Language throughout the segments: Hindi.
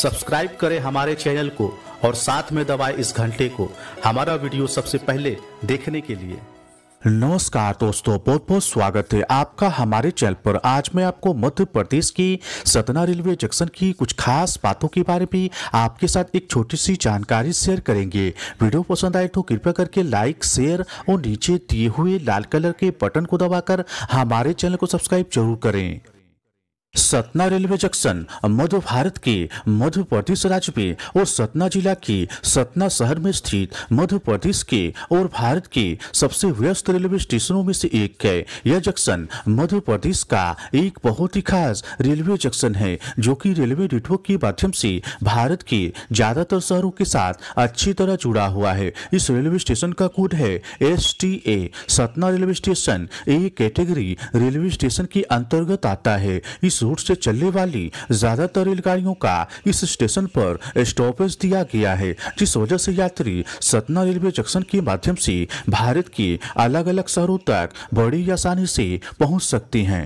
सब्सक्राइब करें हमारे चैनल को और साथ में दबाएं इस घंटे को हमारा वीडियो सबसे पहले देखने के लिए नमस्कार दोस्तों बहुत बहुत स्वागत है आपका हमारे चैनल पर आज मैं आपको मध्य प्रदेश की सतना रेलवे जंक्शन की कुछ खास बातों के बारे में आपके साथ एक छोटी सी जानकारी शेयर करेंगे वीडियो पसंद आए तो कृपया करके लाइक शेयर और नीचे दिए हुए लाल कलर के बटन को दबाकर हमारे चैनल को सब्सक्राइब जरूर करें सतना रेलवे जंक्शन मध्य भारत के मध्य प्रदेश राज्य में और सतना जिला के सतना शहर में स्थित मध्य प्रदेश के और भारत के सबसे व्यस्त रेलवे स्टेशनों में से एक है यह जंक्शन मध्य प्रदेश का एक बहुत ही खास रेलवे जंक्शन है जो कि रेलवे नेटवर्क के माध्यम से भारत के ज्यादातर शहरों के साथ अच्छी तरह जुड़ा हुआ है इस रेलवे स्टेशन का कोड है S T A Satna railway station A category railway station के अंतर्गत आता है इस जोर से चलने वाली ज्यादातर रेलगाड़ियों का इस स्टेशन पर स्टॉपेज दिया गया है जिस वजह से यात्री सतना रेलवे जंक्शन के माध्यम से भारत के अलग अलग शहरों तक बड़ी आसानी से पहुंच सकते हैं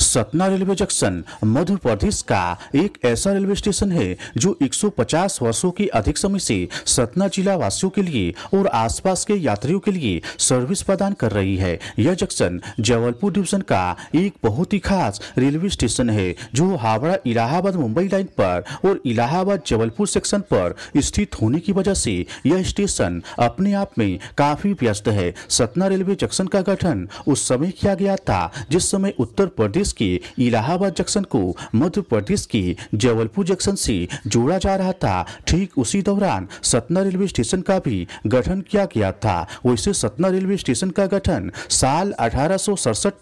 सतना रेलवे जंक्शन मध्य प्रदेश का एक ऐसा रेलवे स्टेशन है जो 150 वर्षों की अधिक समय से सतना जिला वासियों के लिए और आसपास के यात्रियों के लिए सर्विस प्रदान कर रही है यह जंक्शन जबलपुर डिवीजन का एक बहुत ही खास रेलवे स्टेशन है जो हावड़ा इलाहाबाद मुंबई लाइन पर और इलाहाबाद जबलपुर सेक्शन पर स्थित होने की वजह से यह स्टेशन अपने आप में काफी व्यस्त है सतना रेलवे जंक्शन का गठन उस समय किया गया था जिस समय उत्तर प्रदेश प्रदेश के इलाहाबाद जंक्शन को मध्य प्रदेश के जबलपुर जंक्शन से जोड़ा जा रहा था ठीक उसी दौरान सतना रेलवे स्टेशन का भी गठन किया गया था वैसे सतना रेलवे स्टेशन का गठन साल अठारह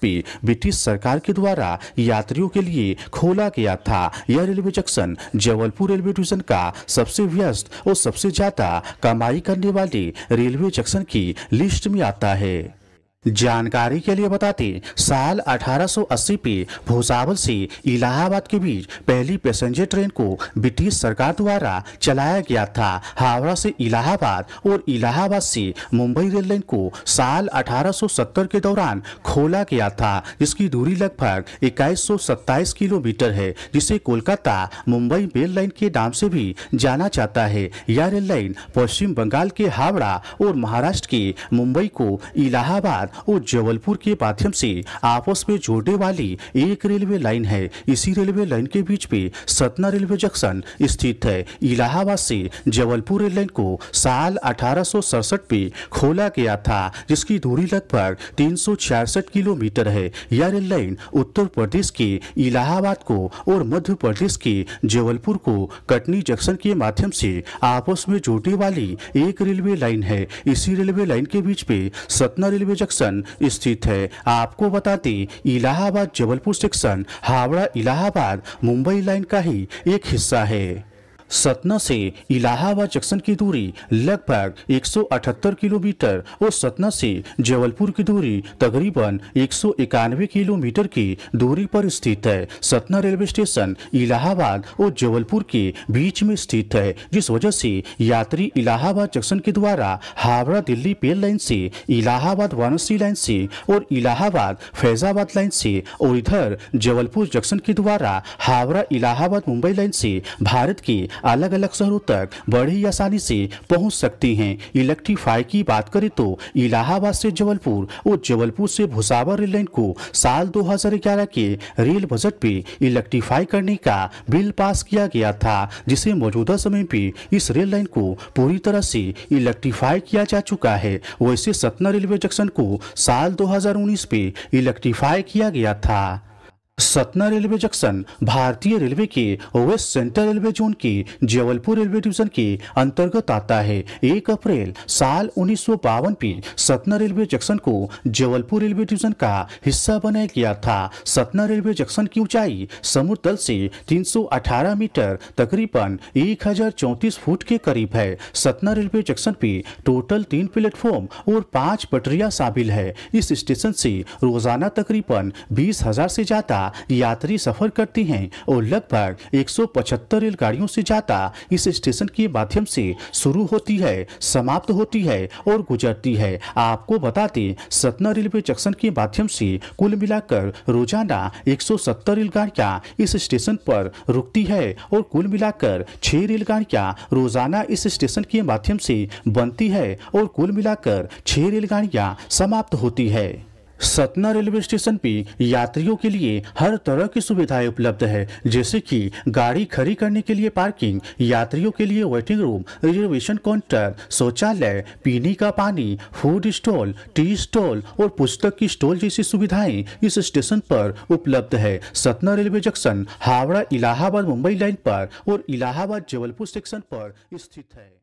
में ब्रिटिश सरकार के द्वारा यात्रियों के लिए खोला गया था यह railway junction Jabalpur railway division का सबसे व्यस्त और सबसे ज्यादा कमाई करने वाले रेलवे जंक्शन की लिस्ट में आता है जानकारी के लिए बताते साल 1880 पे भोसावल से इलाहाबाद के बीच पहली पैसेंजर ट्रेन को ब्रिटिश सरकार द्वारा चलाया गया था हावड़ा से इलाहाबाद और इलाहाबाद से मुंबई रेल लाइन को साल 1870 के दौरान खोला गया था जिसकी दूरी लगभग इक्कीस किलोमीटर है जिसे कोलकाता मुंबई रेल लाइन के नाम से भी जाना जाता है यह रेल लाइन पश्चिम बंगाल के हावड़ा और महाराष्ट्र के मुंबई को इलाहाबाद और जबलपुर के माध्यम से आपस में जोड़ने वाली एक रेलवे लाइन है इसी रेलवे लाइन के बीच में सतना रेलवे जंक्शन स्थित है इलाहाबाद से जबलपुर रेल लाइन को साल अठारह में खोला गया था जिसकी दूरी लगभग तीन किलोमीटर है यह रेल लाइन उत्तर प्रदेश के इलाहाबाद को और मध्य प्रदेश के जबलपुर को कटनी जंक्शन के माध्यम से आपस में जोड़ने वाली एक रेलवे लाइन है इसी रेलवे लाइन के बीच में सतना रेलवे जंक्शन सेक्शन स्थित है आपको बताते इलाहाबाद जबलपुर सेक्शन हावड़ा इलाहाबाद मुंबई लाइन का ही एक हिस्सा है सतना से इलाहाबाद जंक्शन की दूरी लगभग 178 किलोमीटर और सतना से जबलपुर की दूरी तकरीबन एक किलोमीटर की दूरी पर स्थित है सतना रेलवे स्टेशन इलाहाबाद और जबलपुर के बीच में स्थित है जिस वजह से यात्री इलाहाबाद जंक्शन के द्वारा हावड़ा दिल्ली पेल लाइन से इलाहाबाद वाराणसी लाइन से और इलाहाबाद फैजाबाद लाइन से और इधर जबलपुर जंक्शन के द्वारा हावड़ा इलाहाबाद मुंबई लाइन से भारत के अलग अलग शहरों तक बड़ी आसानी से पहुंच सकती हैं इलेक्ट्रीफाई की बात करें तो इलाहाबाद से जबलपुर और जबलपुर से भुसावर रेल लाइन को साल 2011 के रेल बजट पे इलेक्ट्रीफाई करने का बिल पास किया गया था जिसे मौजूदा समय पे इस रेल लाइन को पूरी तरह से इलेक्ट्रीफाई किया जा चुका है वैसे सतना रेलवे जंक्शन को साल 2019 पे इलेक्ट्रीफाई किया गया था सतना रेलवे जंक्शन भारतीय रेलवे के वेस्ट सेंट्रल रेलवे जोन के जबलपुर रेलवे डिवीजन के अंतर्गत आता है एक अप्रैल साल उन्नीस सौ में सतना रेलवे जंक्शन को जबलपुर रेलवे डिवीजन का हिस्सा बनाया गया था सतना रेलवे जंक्शन की ऊंचाई समुद्र तल से 318 मीटर तकरीबन एक फुट के करीब है सतना रेलवे जंक्शन पे टोटल तीन प्लेटफॉर्म और पांच पटरिया शामिल है इस स्टेशन से रोजाना तकरीबन बीस हजार से ज्यादा यात्री सफर करती हैं और लगभग 175 रेलगाड़ियों से जाता इस स्टेशन के माध्यम से शुरू होती है समाप्त होती है और गुजरती है आपको बता दें सतना रेलवे जंक्शन के माध्यम से कुल मिलाकर रोजाना 170 रेलगाड़ियां इस स्टेशन पर रुकती है और कुल मिलाकर छह रेलगाड़ियां रोजाना इस स्टेशन के माध्यम से बनती है और कुल मिलाकर छह रेलगाड़ियां समाप्त होती है सतना रेलवे स्टेशन पे यात्रियों के लिए हर तरह की सुविधाएं उपलब्ध है जैसे कि गाड़ी खड़ी करने के लिए पार्किंग यात्रियों के लिए वेटिंग रूम रिजर्वेशन काउंटर शौचालय पीने का पानी फूड स्टॉल टी स्टॉल और पुस्तक की स्टॉल जैसी सुविधाएं इस स्टेशन पर उपलब्ध है Satna railway junction Howrah Allahabad Mumbai line पर और इलाहाबाद जबलपुर सेक्शन पर स्थित है